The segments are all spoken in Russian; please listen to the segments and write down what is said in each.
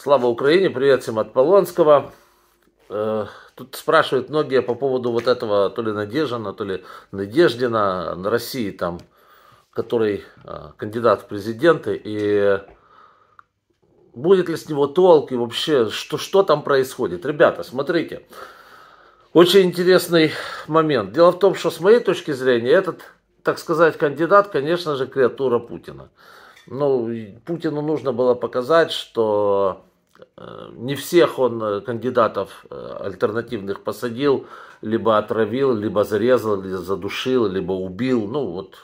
Слава Украине, привет всем от Полонского. Э, тут спрашивают многие по поводу вот этого, то ли Надежина, то ли Надеждина на России, там, который э, кандидат в президенты, и будет ли с него толк, и вообще, что, что там происходит. Ребята, смотрите, очень интересный момент. Дело в том, что с моей точки зрения, этот, так сказать, кандидат, конечно же, креатура Путина. Ну, Путину нужно было показать, что Эм, не всех он э, кандидатов э, альтернативных посадил, либо отравил, либо зарезал, либо задушил, либо убил. Ну вот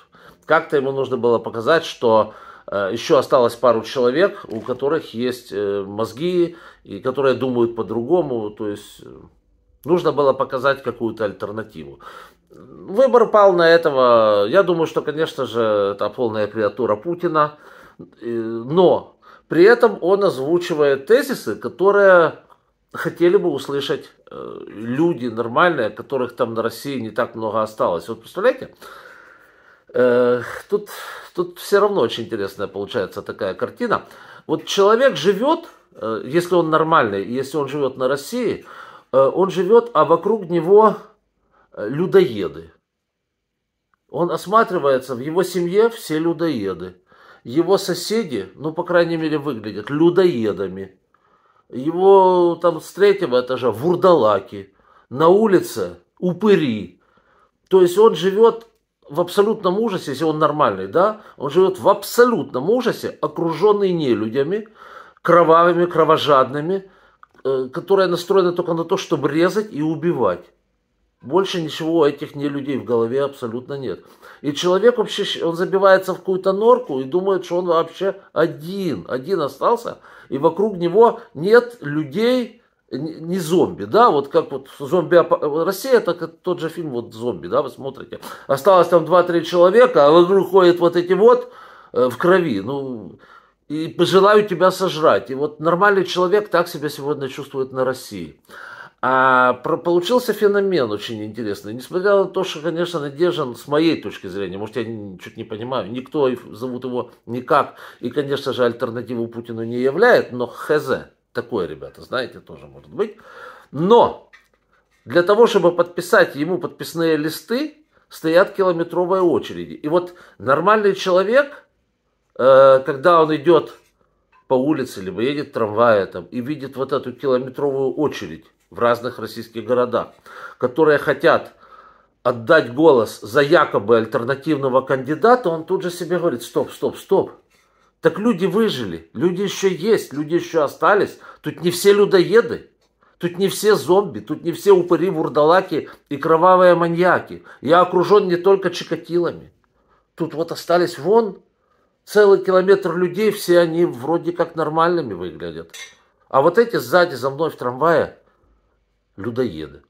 как-то ему нужно было показать, что э, еще осталось пару человек, у которых есть мозги и которые думают по-другому. То есть нужно было показать какую-то альтернативу. Выбор пал на этого. Я думаю, что, конечно же, это полная креатура Путина. Но при этом он озвучивает тезисы, которые хотели бы услышать э, люди нормальные, которых там на России не так много осталось. Вот представляете? Э, тут, тут все равно очень интересная получается такая картина. Вот человек живет, э, если он нормальный, если он живет на России, он живет, а вокруг него людоеды. Он осматривается, в его семье все людоеды. Его соседи, ну, по крайней мере, выглядят людоедами. Его там с третьего этажа вурдалаки. На улице упыри. То есть он живет в абсолютном ужасе, если он нормальный, да, он живет в абсолютном ужасе, окруженный нелюдями, кровавыми, кровожадными, э, которые настроены только на то, чтобы резать и убивать. Больше ничего этих не людей в голове абсолютно нет. И человек вообще, он забивается в какую-то норку и думает, что он вообще один, один остался, и вокруг него нет людей, не зомби, да, вот как вот зомби, Россия, это тот же фильм вот зомби, да, вы смотрите, осталось там 2-3 человека, а вокруг ходят вот эти вот э, в крови, ну, и пожелаю тебя сожрать. И вот нормальный человек так себя сегодня чувствует на России. А про, получился феномен очень интересный. Несмотря на то, что, конечно, Надежин, с моей точки зрения, может, я чуть не понимаю, никто зовут его никак, и, конечно же, альтернативу Путину не являет, но хз, такое, ребята, знаете, тоже может быть. Но для того, чтобы подписать ему подписные листы, стоят километровые очереди. И вот нормальный человек, э, когда он идет по улице, либо едет трамвая там и видит вот эту километровую очередь в разных российских городах, которые хотят отдать голос за якобы альтернативного кандидата, он тут же себе говорит, стоп, стоп, стоп. Так люди выжили, люди еще есть, люди еще остались. Тут не все людоеды, тут не все зомби, тут не все упыри, вурдалаки и кровавые маньяки. Я окружен не только чикатилами. Тут вот остались вон целый километр людей, все они вроде как нормальными выглядят. А вот эти сзади за мной в трамвае людоеды.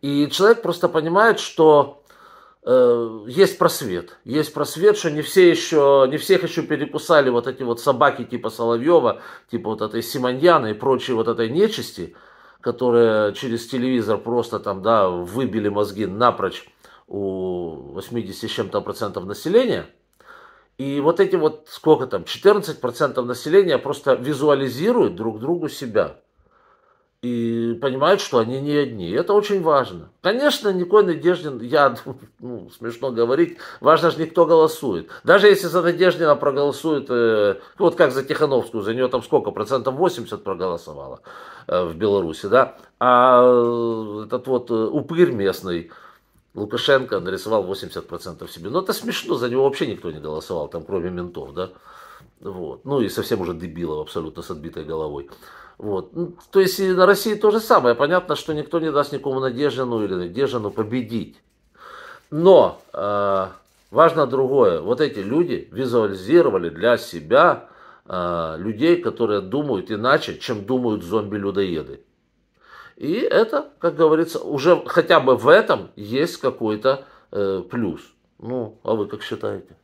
И человек просто понимает, что э, есть просвет. Есть просвет, что не, все еще, не всех еще перекусали вот эти вот собаки типа Соловьева, типа вот этой Симоньяна и прочей вот этой нечисти, которые через телевизор просто там, да, выбили мозги напрочь у 80 с чем-то процентов населения – и вот эти вот, сколько там, 14% населения просто визуализируют друг другу себя. И понимают, что они не одни. И это очень важно. Конечно, никакой Надеждин, я, ну, смешно говорить, важно же не кто голосует. Даже если за Надеждина проголосует, э, вот как за Тихановскую, за нее там сколько, процентов 80 проголосовало э, в Беларуси, да? А э, этот вот э, упырь местный, Лукашенко нарисовал 80% себе. Но ну, это смешно, за него вообще никто не голосовал, там кроме ментов, да. Вот. Ну и совсем уже дебилов абсолютно с отбитой головой. Вот. Ну, то есть и на России то же самое. Понятно, что никто не даст никому Надежину или Надежину победить. Но э, важно другое. Вот эти люди визуализировали для себя э, людей, которые думают иначе, чем думают зомби-людоеды. И это, как говорится, уже хотя бы в этом есть какой-то э, плюс. Ну, а вы как считаете?